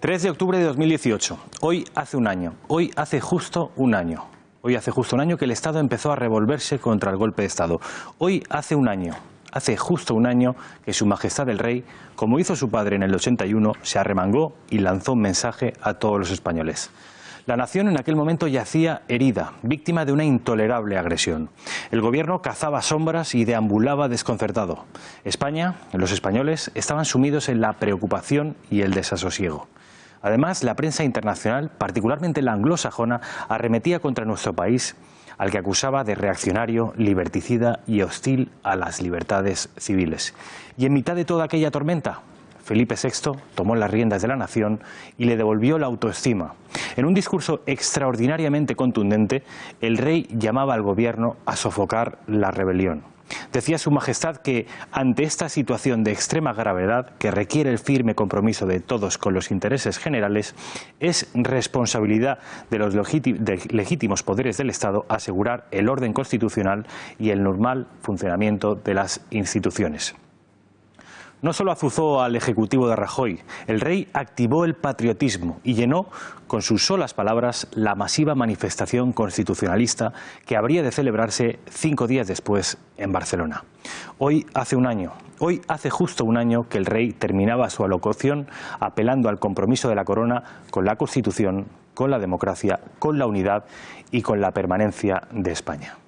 3 de octubre de 2018, hoy hace un año, hoy hace justo un año. Hoy hace justo un año que el Estado empezó a revolverse contra el golpe de Estado. Hoy hace un año, hace justo un año que Su Majestad el Rey, como hizo su padre en el 81, se arremangó y lanzó un mensaje a todos los españoles. La nación en aquel momento yacía herida, víctima de una intolerable agresión. El gobierno cazaba sombras y deambulaba desconcertado. España, los españoles, estaban sumidos en la preocupación y el desasosiego. Además, la prensa internacional, particularmente la anglosajona, arremetía contra nuestro país, al que acusaba de reaccionario, liberticida y hostil a las libertades civiles. Y en mitad de toda aquella tormenta, Felipe VI tomó las riendas de la nación y le devolvió la autoestima. En un discurso extraordinariamente contundente, el rey llamaba al gobierno a sofocar la rebelión. Decía Su Majestad que ante esta situación de extrema gravedad que requiere el firme compromiso de todos con los intereses generales, es responsabilidad de los legítimos poderes del Estado asegurar el orden constitucional y el normal funcionamiento de las instituciones. No solo azuzó al Ejecutivo de Rajoy, el rey activó el patriotismo y llenó con sus solas palabras la masiva manifestación constitucionalista que habría de celebrarse cinco días después en Barcelona. Hoy hace un año, hoy hace justo un año que el rey terminaba su alocución apelando al compromiso de la corona con la Constitución, con la democracia, con la unidad y con la permanencia de España.